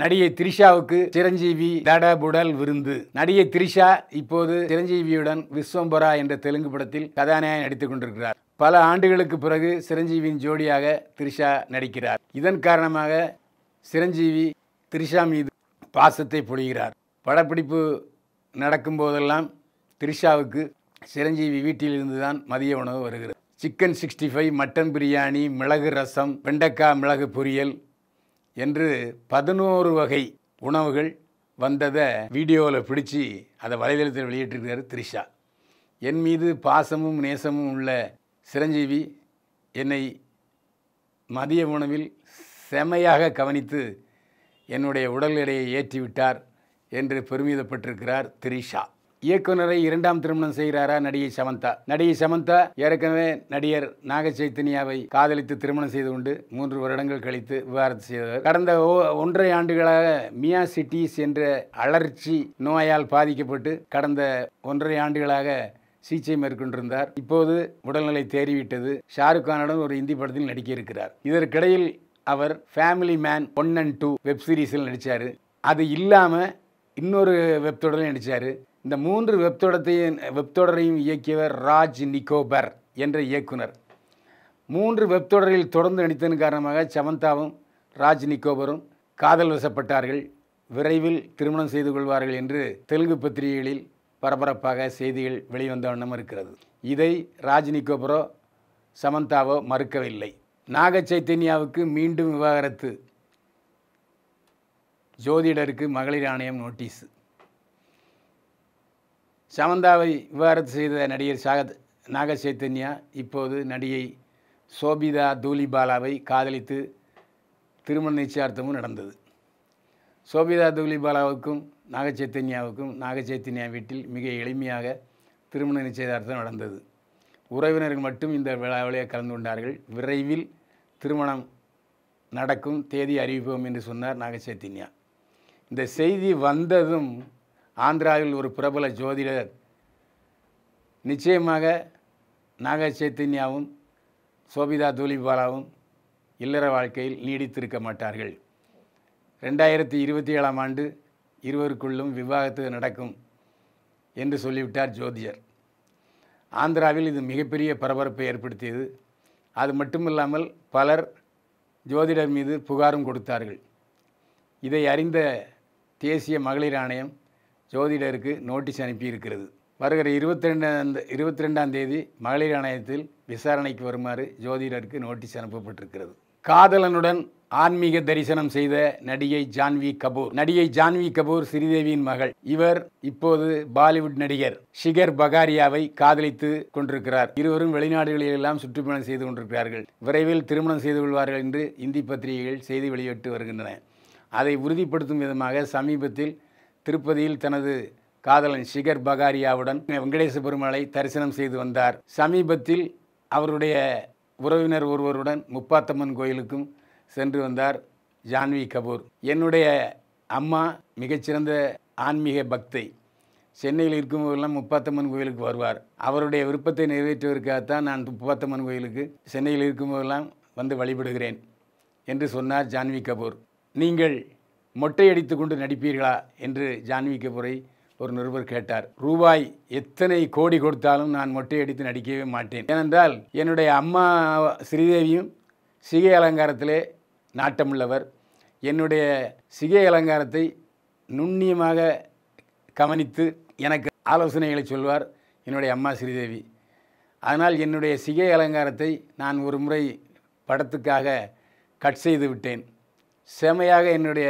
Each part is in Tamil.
நடிகை திரிஷாவுக்கு சிரஞ்சீவி தட புடல் விருந்து நடிகை திரிஷா இப்போது சிரஞ்சீவியுடன் விஸ்வம்பரா என்ற தெலுங்கு படத்தில் கதாநாயகன் நடித்துக் கொண்டிருக்கிறார் பல ஆண்டுகளுக்கு பிறகு சிரஞ்சீவியின் ஜோடியாக திரிஷா நடிக்கிறார் இதன் காரணமாக சிரஞ்சீவி திரிஷா மீது பாசத்தை பொழிகிறார் படப்பிடிப்பு நடக்கும் போதெல்லாம் திரிஷாவுக்கு சிரஞ்சீவி வீட்டிலிருந்து தான் மதிய உணவு வருகிறது chicken sixty five mutton biryani மிளகு ரசம் வெண்டைக்காய் மிளகு பொரியல் என்று பதினோரு வகை உணவுகள் வந்ததை வீடியோவில் பிடிச்சி அதை வலைதளத்தில் வெளியிட்டிருக்கிறார் த்ரிஷா என் மீது பாசமும் நேசமும் உள்ள சிரஞ்சீவி என்னை மதிய உணவில் செமையாக கவனித்து என்னுடைய உடல் எடையை ஏற்றிவிட்டார் என்று பெருமிதப்பட்டிருக்கிறார் த்ரிஷா இயக்குனரை இரண்டாம் திருமணம் செய்கிறாரா நடிகை சமந்தா நடிகை சமந்தா ஏற்கனவே நடிகர் நாக சைத்தன்யாவை காதலித்து திருமணம் செய்து கொண்டு மூன்று வருடங்கள் கழித்து விவாகரத்து செய்தவர் கடந்த ஒன்றரை ஆண்டுகளாக மியா சிட்டிஸ் என்ற அலர்ச்சி நோயால் பாதிக்கப்பட்டு கடந்த ஒன்றரை ஆண்டுகளாக சிகிச்சை மேற்கொண்டிருந்தார் இப்போது உடல்நிலை தேறிவிட்டது ஷாருக் கானுடன் ஒரு இந்தி படத்தில் நடிக்க இருக்கிறார் இதற்கிடையில் அவர் family man one and two web சீரிஸில் நடித்தார் அது இல்லாமல் இன்னொரு வெப் தொடரில் நடித்தார் இந்த மூன்று வெப்தொடத்தையும் வெப்தொடரையும் இயக்கியவர் ராஜ் நிக்கோபர் என்ற இயக்குனர் மூன்று வெப்தொடரில் தொடர்ந்து நடித்ததன் காரணமாக சமந்தாவும் ராஜ் நிக்கோபரும் காதல் வசப்பட்டார்கள் விரைவில் திருமணம் செய்து கொள்வார்கள் என்று தெலுங்கு பத்திரிகைகளில் பரபரப்பாக செய்திகள் வெளிவந்த வண்ணம் இருக்கிறது இதை ராஜ் நிக்கோபரோ சமந்தாவோ மறுக்கவில்லை நாக சைத்தன்யாவுக்கு மீண்டும் விவாகரத்து ஜோதிடருக்கு மகளிர் ஆணையம் நோட்டீஸு சமந்தாவை விவாரத்து செய்த நடிகர் சாகத் நாக சைத்தன்யா இப்போது நடிகை சோபிதா தூலிபாலாவை காதலித்து திருமண நிச்சயார்த்தமும் நடந்தது சோபிதா தூலிபாலாவுக்கும் நாக சைத்தன்யாவுக்கும் நாக சைத்தன்யா வீட்டில் மிக எளிமையாக திருமண நிச்சயதார்த்தம் நடந்தது உறவினர்கள் மட்டும் இந்த விழாவிலே கலந்து கொண்டார்கள் விரைவில் திருமணம் நடக்கும் தேதி அறிவிப்போம் என்று சொன்னார் நாக சைத்தன்யா இந்த செய்தி வந்ததும் ஆந்திராவில் ஒரு பிரபல ஜோதிடர் நிச்சயமாக நாக சைத்தன்யாவும் சோபிதா தூலிபாலாவும் இல்லற வாழ்க்கையில் நீடித்திருக்க மாட்டார்கள் ரெண்டாயிரத்தி இருபத்தி ஏழாம் ஆண்டு இருவருக்குள்ளும் விவாகத்து நடக்கும் என்று சொல்லிவிட்டார் ஜோதிடர் ஆந்திராவில் இது மிகப்பெரிய பரபரப்பை ஏற்படுத்தியது அது மட்டுமில்லாமல் பலர் ஜோதிடர் மீது புகாரும் கொடுத்தார்கள் இதை அறிந்த தேசிய மகளிர் ஆணையம் ஜோதிடருக்கு நோட்டீஸ் அனுப்பியிருக்கிறது வருகிற இருபத்தி ரெண்டாம் இருபத்தி ரெண்டாம் தேதி மகளிர் ஆணையத்தில் விசாரணைக்கு வருமாறு ஜோதிடருக்கு நோட்டீஸ் அனுப்பப்பட்டிருக்கிறது காதலனுடன் ஆன்மீக தரிசனம் செய்த நடிகை ஜான்வி கபூர் நடிகை ஜான்வி கபூர் ஸ்ரீதேவியின் மகள் இவர் இப்போது பாலிவுட் நடிகர் ஷிகர் பகாரியாவை காதலித்து கொண்டிருக்கிறார் இருவரும் வெளிநாடுகளிலெல்லாம் சுற்றுப்பயணம் செய்து கொண்டிருக்கிறார்கள் விரைவில் திருமணம் செய்து கொள்வார்கள் என்று இந்தி பத்திரிகைகள் செய்தி வெளியிட்டு வருகின்றன அதை உறுதிப்படுத்தும் விதமாக சமீபத்தில் திருப்பதியில் தனது காதலன் ஷிகர் பகாரியாவுடன் வெங்கடேச பெருமாளை தரிசனம் செய்து வந்தார் சமீபத்தில் அவருடைய உறவினர் ஒருவருடன் முப்பாத்தம்மன் கோயிலுக்கும் சென்று வந்தார் ஜான்வி கபூர் என்னுடைய அம்மா மிகச்சிறந்த ஆன்மீக பக்தை சென்னையில் இருக்கும்போதெல்லாம் முப்பாத்தம்மன் கோயிலுக்கு வருவார் அவருடைய விருப்பத்தை நிறைவேற்றுவதற்காகத்தான் நான் முப்பாத்தம்மன் கோயிலுக்கு சென்னையில் இருக்கும்போதெல்லாம் வந்து வழிபடுகிறேன் என்று சொன்னார் ஜான்வி கபூர் நீங்கள் மொட்டையடித்து கொண்டு நடிப்பீர்களா என்று ஜான்வி கபூரை ஒரு நிருபர் கேட்டார் ரூபாய் எத்தனை கோடி கொடுத்தாலும் நான் மொட்டையடித்து நடிக்கவே மாட்டேன் ஏனென்றால் என்னுடைய அம்மா ஸ்ரீதேவியும் சிகை அலங்காரத்திலே நாட்டமுள்ளவர் என்னுடைய சிகை அலங்காரத்தை நுண்ணியமாக கவனித்து எனக்கு ஆலோசனைகளை சொல்வார் என்னுடைய அம்மா ஸ்ரீதேவி அதனால் என்னுடைய சிகை அலங்காரத்தை நான் ஒரு முறை படத்துக்காக கட் செய்து விட்டேன் செமையாக என்னுடைய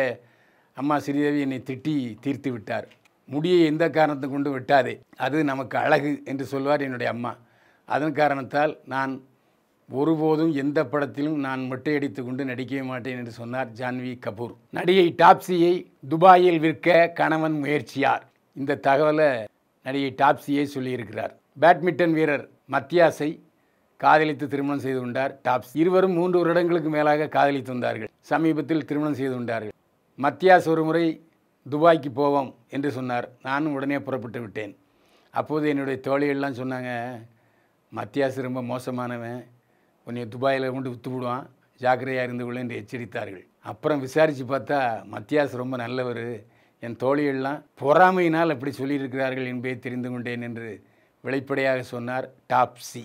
அம்மா ஸ்ரீதேவி என்னை திட்டி தீர்த்து விட்டார் முடியை எந்த காரணத்தை கொண்டு விட்டாதே அது நமக்கு அழகு என்று சொல்வார் என்னுடைய அம்மா அதன் காரணத்தால் நான் ஒருபோதும் எந்த படத்திலும் நான் மொட்டையடித்து கொண்டு நடிக்கவே மாட்டேன் என்று சொன்னார் ஜான்வி கபூர் நடிகை டாப்சியை துபாயில் விற்க கணவன் முயற்சியார் இந்த தகவலை நடிகை டாப்சியை சொல்லியிருக்கிறார் பேட்மிண்டன் வீரர் மத்தியாசை காதலித்து திருமணம் செய்து கொண்டார் டாப்ஸ் இருவரும் மூன்று வருடங்களுக்கு மேலாக காதலித்து வந்தார்கள் சமீபத்தில் திருமணம் செய்து கொண்டார்கள் மத்தியாஸ் ஒரு முறை துபாய்க்கு போவோம் என்று சொன்னார் நானும் உடனே புறப்பட்டு விட்டேன் அப்போது என்னுடைய தோழிகள்லாம் சொன்னாங்க மத்தியாஸ் ரொம்ப மோசமானவன் உன்னை துபாயில் கொண்டு வித்து விடுவான் ஜாக்கிரையாக இருந்து என்று எச்சரித்தார்கள் அப்புறம் விசாரித்து பார்த்தா மத்தியாஸ் ரொம்ப நல்லவர் என் தோழிகள்லாம் பொறாமையினால் அப்படி சொல்லியிருக்கிறார்கள் என்பதை தெரிந்து கொண்டேன் என்று வெளிப்படையாக சொன்னார் டாப்ஸி